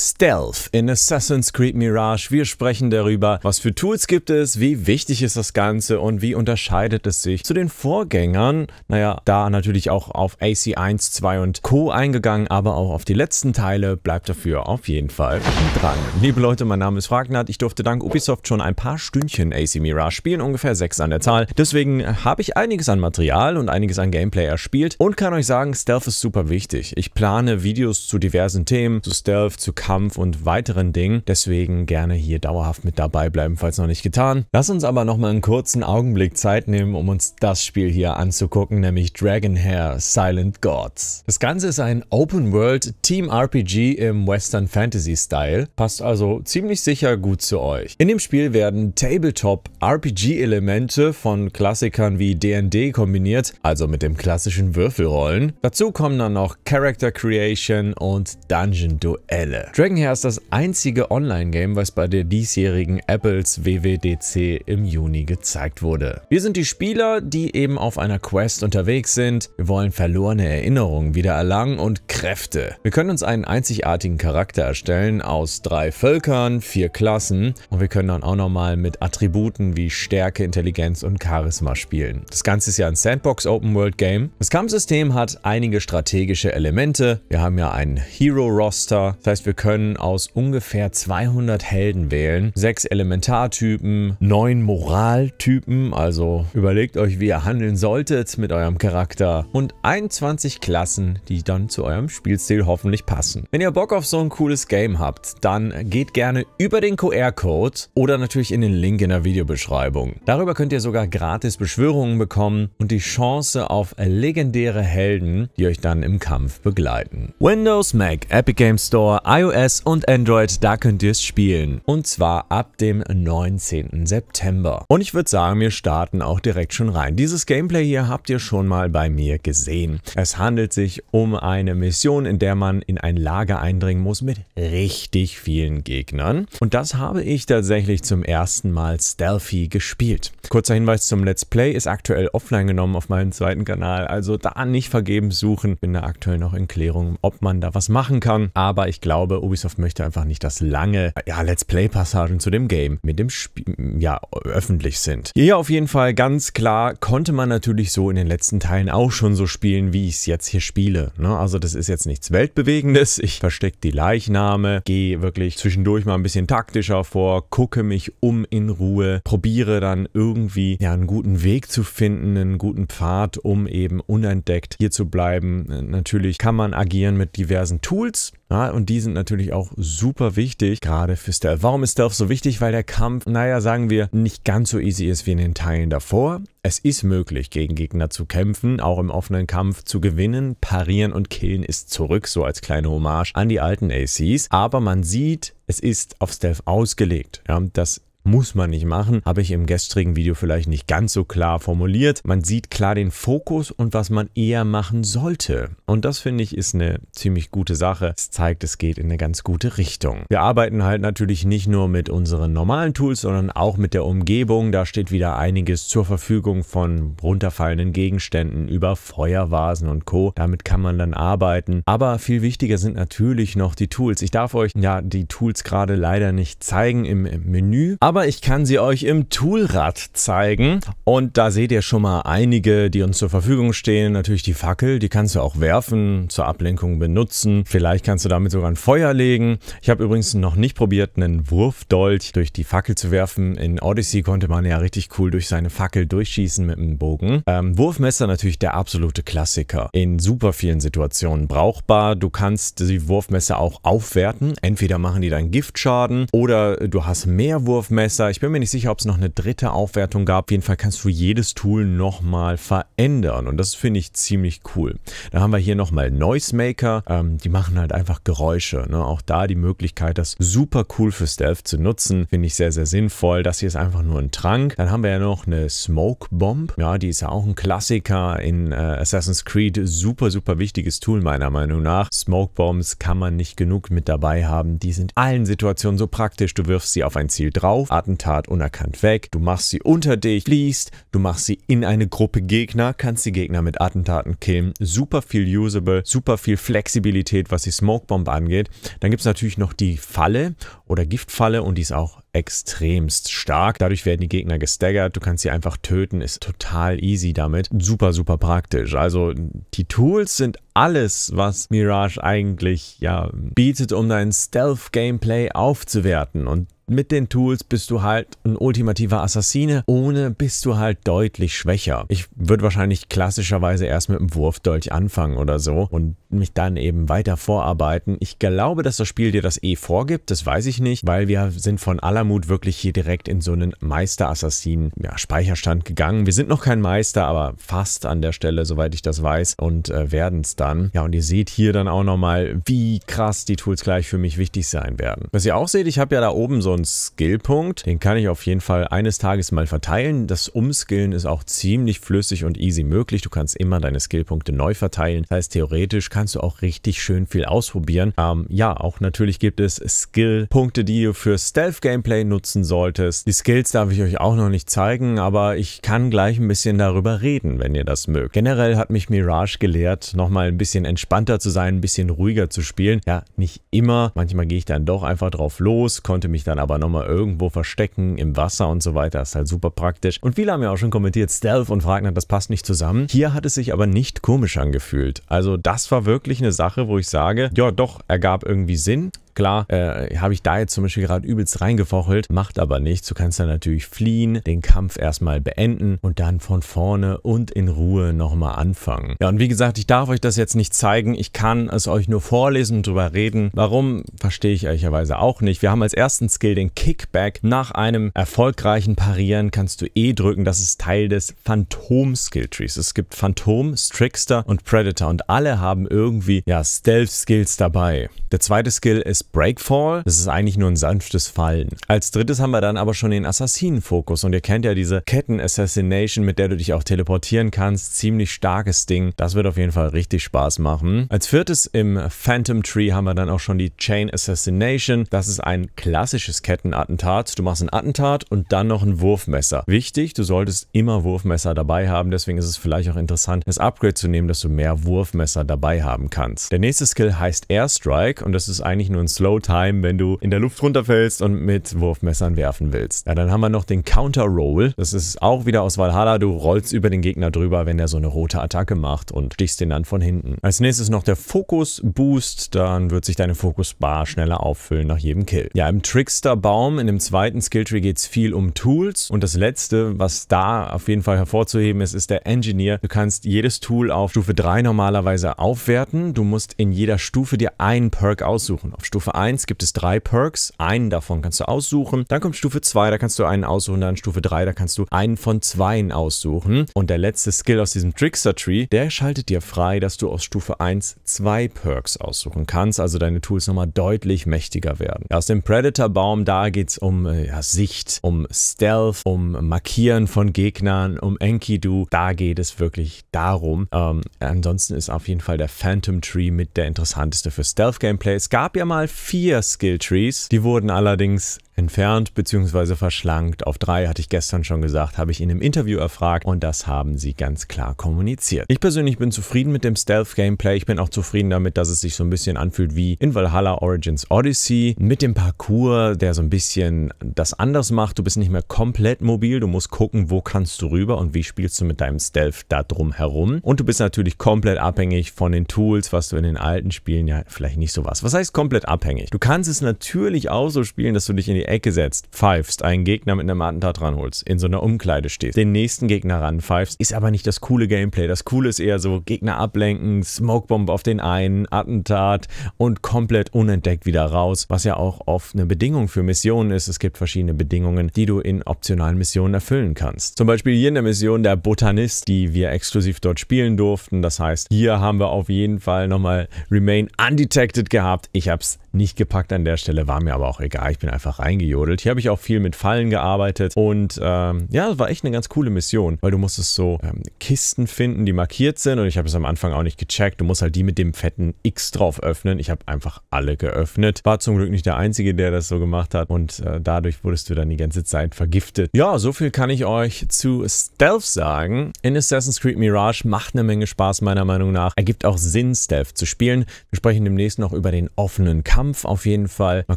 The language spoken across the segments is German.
Stealth in Assassin's Creed Mirage. Wir sprechen darüber, was für Tools gibt es, wie wichtig ist das Ganze und wie unterscheidet es sich zu den Vorgängern. Naja, da natürlich auch auf AC1, 2 und Co. eingegangen, aber auch auf die letzten Teile. Bleibt dafür auf jeden Fall dran. Liebe Leute, mein Name ist Fragnat. Ich durfte dank Ubisoft schon ein paar Stündchen AC Mirage spielen, ungefähr sechs an der Zahl. Deswegen habe ich einiges an Material und einiges an Gameplay erspielt und kann euch sagen, Stealth ist super wichtig. Ich plane Videos zu diversen Themen, zu Stealth, zu Kampf und weiteren Dingen. Deswegen gerne hier dauerhaft mit dabei bleiben, falls noch nicht getan. Lass uns aber nochmal einen kurzen Augenblick Zeit nehmen, um uns das Spiel hier anzugucken, nämlich Dragon Hair Silent Gods. Das Ganze ist ein Open-World Team-RPG im Western Fantasy-Style, passt also ziemlich sicher gut zu euch. In dem Spiel werden Tabletop-RPG-Elemente von Klassikern wie D&D kombiniert, also mit dem klassischen Würfelrollen. Dazu kommen dann noch Character Creation und Dungeon-Duelle. Dragonhair ist das einzige Online-Game, was bei der diesjährigen Apples WWDC im Juni gezeigt wurde. Wir sind die Spieler, die eben auf einer Quest unterwegs sind. Wir wollen verlorene Erinnerungen wieder erlangen und Kräfte. Wir können uns einen einzigartigen Charakter erstellen aus drei Völkern, vier Klassen und wir können dann auch nochmal mit Attributen wie Stärke, Intelligenz und Charisma spielen. Das Ganze ist ja ein Sandbox Open World Game. Das Kampfsystem hat einige strategische Elemente. Wir haben ja einen Hero Roster, das heißt wir können aus ungefähr 200 Helden wählen, sechs Elementartypen, neun Moraltypen, also überlegt euch, wie ihr handeln solltet mit eurem Charakter und 21 Klassen, die dann zu eurem Spielstil hoffentlich passen. Wenn ihr Bock auf so ein cooles Game habt, dann geht gerne über den QR-Code oder natürlich in den Link in der Videobeschreibung. Darüber könnt ihr sogar gratis Beschwörungen bekommen und die Chance auf legendäre Helden, die euch dann im Kampf begleiten. Windows, Mac, Epic Games Store, iOS iOS und Android, da könnt ihr es spielen. Und zwar ab dem 19. September. Und ich würde sagen, wir starten auch direkt schon rein. Dieses Gameplay hier habt ihr schon mal bei mir gesehen. Es handelt sich um eine Mission, in der man in ein Lager eindringen muss mit richtig vielen Gegnern. Und das habe ich tatsächlich zum ersten Mal Stealthy gespielt. Kurzer Hinweis zum Let's Play ist aktuell offline genommen auf meinem zweiten Kanal, also da nicht vergebens suchen. Bin da aktuell noch in Klärung, ob man da was machen kann. Aber ich glaube, Ubisoft möchte einfach nicht, dass lange ja, Let's Play-Passagen zu dem Game mit dem Spiel ja, öffentlich sind. Hier auf jeden Fall ganz klar, konnte man natürlich so in den letzten Teilen auch schon so spielen, wie ich es jetzt hier spiele. Ne? Also das ist jetzt nichts Weltbewegendes. Ich verstecke die Leichname, gehe wirklich zwischendurch mal ein bisschen taktischer vor, gucke mich um in Ruhe, probiere dann irgendwie ja, einen guten Weg zu finden, einen guten Pfad, um eben unentdeckt hier zu bleiben. Natürlich kann man agieren mit diversen Tools, ja, und die sind natürlich auch super wichtig, gerade für Stealth. Warum ist Stealth so wichtig? Weil der Kampf, naja, sagen wir, nicht ganz so easy ist wie in den Teilen davor. Es ist möglich, gegen Gegner zu kämpfen, auch im offenen Kampf zu gewinnen. Parieren und Killen ist zurück, so als kleine Hommage an die alten ACs. Aber man sieht, es ist auf Stealth ausgelegt. Ja, das muss man nicht machen, habe ich im gestrigen Video vielleicht nicht ganz so klar formuliert. Man sieht klar den Fokus und was man eher machen sollte. Und das finde ich ist eine ziemlich gute Sache. Es zeigt, es geht in eine ganz gute Richtung. Wir arbeiten halt natürlich nicht nur mit unseren normalen Tools, sondern auch mit der Umgebung. Da steht wieder einiges zur Verfügung von runterfallenden Gegenständen über Feuervasen und Co. Damit kann man dann arbeiten. Aber viel wichtiger sind natürlich noch die Tools. Ich darf euch ja die Tools gerade leider nicht zeigen im Menü, aber aber ich kann sie euch im Toolrad zeigen. Und da seht ihr schon mal einige, die uns zur Verfügung stehen. Natürlich die Fackel, die kannst du auch werfen, zur Ablenkung benutzen. Vielleicht kannst du damit sogar ein Feuer legen. Ich habe übrigens noch nicht probiert, einen Wurfdolch durch die Fackel zu werfen. In Odyssey konnte man ja richtig cool durch seine Fackel durchschießen mit einem Bogen. Ähm, Wurfmesser natürlich der absolute Klassiker. In super vielen Situationen brauchbar. Du kannst die Wurfmesser auch aufwerten. Entweder machen die deinen Giftschaden oder du hast mehr Wurfmesser Semester. Ich bin mir nicht sicher, ob es noch eine dritte Aufwertung gab. Auf jeden Fall kannst du jedes Tool nochmal verändern und das finde ich ziemlich cool. Dann haben wir hier nochmal Noisemaker. Ähm, die machen halt einfach Geräusche. Ne? Auch da die Möglichkeit, das super cool für Stealth zu nutzen. Finde ich sehr, sehr sinnvoll. Das hier ist einfach nur ein Trank. Dann haben wir ja noch eine Smoke Bomb. Ja, die ist ja auch ein Klassiker in äh, Assassin's Creed. Super, super wichtiges Tool meiner Meinung nach. Smoke Bombs kann man nicht genug mit dabei haben. Die sind allen Situationen so praktisch. Du wirfst sie auf ein Ziel drauf Attentat unerkannt weg, du machst sie unter dich, fließt, du machst sie in eine Gruppe Gegner, kannst die Gegner mit Attentaten killen, super viel usable, super viel Flexibilität, was die Smokebomb angeht. Dann gibt es natürlich noch die Falle oder Giftfalle und die ist auch extremst stark. Dadurch werden die Gegner gestaggert, du kannst sie einfach töten, ist total easy damit. Super, super praktisch. Also die Tools sind alles, was Mirage eigentlich ja bietet, um dein Stealth-Gameplay aufzuwerten und mit den Tools bist du halt ein ultimativer Assassine, ohne bist du halt deutlich schwächer. Ich würde wahrscheinlich klassischerweise erst mit dem Wurfdolch anfangen oder so und mich dann eben weiter vorarbeiten. Ich glaube, dass das Spiel dir das eh vorgibt, das weiß ich natürlich nicht, weil wir sind von Alamut wirklich hier direkt in so einen Meister-Assassinen-Speicherstand ja, gegangen. Wir sind noch kein Meister, aber fast an der Stelle, soweit ich das weiß, und äh, werden es dann. Ja, und ihr seht hier dann auch nochmal, wie krass die Tools gleich für mich wichtig sein werden. Was ihr auch seht, ich habe ja da oben so einen Skillpunkt. Den kann ich auf jeden Fall eines Tages mal verteilen. Das Umskillen ist auch ziemlich flüssig und easy möglich. Du kannst immer deine Skillpunkte neu verteilen. Das heißt, theoretisch kannst du auch richtig schön viel ausprobieren. Ähm, ja, auch natürlich gibt es Skillpunkte Punkte, die ihr für Stealth-Gameplay nutzen solltest. Die Skills darf ich euch auch noch nicht zeigen, aber ich kann gleich ein bisschen darüber reden, wenn ihr das mögt. Generell hat mich Mirage gelehrt, nochmal ein bisschen entspannter zu sein, ein bisschen ruhiger zu spielen. Ja, nicht immer. Manchmal gehe ich dann doch einfach drauf los, konnte mich dann aber nochmal irgendwo verstecken, im Wasser und so weiter. Ist halt super praktisch. Und viele haben ja auch schon kommentiert, Stealth und fragen, das passt nicht zusammen. Hier hat es sich aber nicht komisch angefühlt. Also das war wirklich eine Sache, wo ich sage, ja doch, ergab irgendwie Sinn. Klar, äh, habe ich da jetzt zum Beispiel gerade übelst reingefochelt, macht aber nichts. Du kannst dann natürlich fliehen, den Kampf erstmal beenden und dann von vorne und in Ruhe nochmal anfangen. Ja, und wie gesagt, ich darf euch das jetzt nicht zeigen. Ich kann es euch nur vorlesen und drüber reden. Warum, verstehe ich ehrlicherweise auch nicht. Wir haben als ersten Skill den Kickback. Nach einem erfolgreichen Parieren kannst du E drücken. Das ist Teil des Phantom-Skill-Trees. Es gibt Phantom, Trickster und Predator und alle haben irgendwie ja Stealth-Skills dabei. Der zweite Skill ist heißt Breakfall. Das ist eigentlich nur ein sanftes Fallen. Als drittes haben wir dann aber schon den Assassinen-Fokus und ihr kennt ja diese Ketten-Assassination, mit der du dich auch teleportieren kannst. Ziemlich starkes Ding. Das wird auf jeden Fall richtig Spaß machen. Als viertes im Phantom Tree haben wir dann auch schon die Chain Assassination. Das ist ein klassisches Kettenattentat. Du machst ein Attentat und dann noch ein Wurfmesser. Wichtig, du solltest immer Wurfmesser dabei haben. Deswegen ist es vielleicht auch interessant, das Upgrade zu nehmen, dass du mehr Wurfmesser dabei haben kannst. Der nächste Skill heißt Airstrike und das ist eigentlich nur ein Slow Time, wenn du in der Luft runterfällst und mit Wurfmessern werfen willst. Ja, dann haben wir noch den Counter Roll. Das ist auch wieder aus Valhalla. Du rollst über den Gegner drüber, wenn er so eine rote Attacke macht und stichst den dann von hinten. Als nächstes noch der Fokus Boost. Dann wird sich deine Fokusbar schneller auffüllen nach jedem Kill. Ja, im Trickster Baum, in dem zweiten Skilltree geht es viel um Tools. Und das letzte, was da auf jeden Fall hervorzuheben ist, ist der Engineer. Du kannst jedes Tool auf Stufe 3 normalerweise aufwerten. Du musst in jeder Stufe dir einen Perk aussuchen. Auf Stufe Stufe 1 gibt es drei Perks. Einen davon kannst du aussuchen. Dann kommt Stufe 2, da kannst du einen aussuchen. Dann Stufe 3, da kannst du einen von zweien aussuchen. Und der letzte Skill aus diesem Trickster Tree, der schaltet dir frei, dass du aus Stufe 1 zwei Perks aussuchen kannst. Also deine Tools nochmal deutlich mächtiger werden. Aus dem Predator-Baum, da geht es um äh, ja, Sicht, um Stealth, um Markieren von Gegnern, um Enkidu. Da geht es wirklich darum. Ähm, ansonsten ist auf jeden Fall der Phantom Tree mit der interessanteste für Stealth-Gameplay. Es gab ja mal vier Skilltrees. Die wurden allerdings entfernt bzw. verschlankt. Auf drei hatte ich gestern schon gesagt, habe ich in einem Interview erfragt und das haben sie ganz klar kommuniziert. Ich persönlich bin zufrieden mit dem Stealth-Gameplay. Ich bin auch zufrieden damit, dass es sich so ein bisschen anfühlt wie in Valhalla Origins Odyssey mit dem Parcours, der so ein bisschen das anders macht. Du bist nicht mehr komplett mobil, du musst gucken, wo kannst du rüber und wie spielst du mit deinem Stealth da drum herum. Und du bist natürlich komplett abhängig von den Tools, was du in den alten Spielen ja vielleicht nicht so warst. Was heißt komplett abhängig? Du kannst es natürlich auch so spielen, dass du dich in die Ecke setzt, pfeifst, einen Gegner mit einem Attentat ranholst, in so einer Umkleide stehst, den nächsten Gegner ranpfeifst, ist aber nicht das coole Gameplay. Das coole ist eher so Gegner ablenken, Smokebomb auf den einen, Attentat und komplett unentdeckt wieder raus, was ja auch oft eine Bedingung für Missionen ist. Es gibt verschiedene Bedingungen, die du in optionalen Missionen erfüllen kannst. Zum Beispiel hier in der Mission der Botanist, die wir exklusiv dort spielen durften. Das heißt, hier haben wir auf jeden Fall nochmal Remain Undetected gehabt. Ich habe es nicht gepackt an der Stelle, war mir aber auch egal. Ich bin einfach reingejodelt. Hier habe ich auch viel mit Fallen gearbeitet und ähm, ja, war echt eine ganz coole Mission, weil du musstest so ähm, Kisten finden, die markiert sind und ich habe es am Anfang auch nicht gecheckt. Du musst halt die mit dem fetten X drauf öffnen. Ich habe einfach alle geöffnet. War zum Glück nicht der Einzige, der das so gemacht hat und äh, dadurch wurdest du dann die ganze Zeit vergiftet. Ja, so viel kann ich euch zu Stealth sagen. In Assassin's Creed Mirage macht eine Menge Spaß meiner Meinung nach. Ergibt auch Sinn, Stealth zu spielen. Wir sprechen demnächst noch über den offenen Kampf Kampf auf jeden Fall. Mal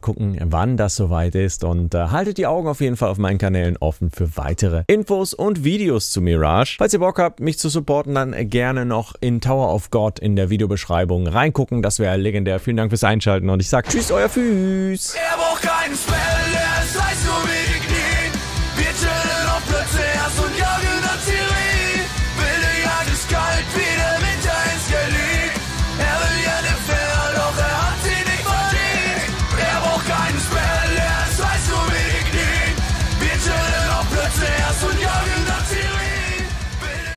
gucken, wann das soweit ist und äh, haltet die Augen auf jeden Fall auf meinen Kanälen offen für weitere Infos und Videos zu Mirage. Falls ihr Bock habt, mich zu supporten, dann gerne noch in Tower of God in der Videobeschreibung reingucken. Das wäre legendär. Vielen Dank fürs Einschalten und ich sag Tschüss, euer Füß. Er braucht keinen Spell,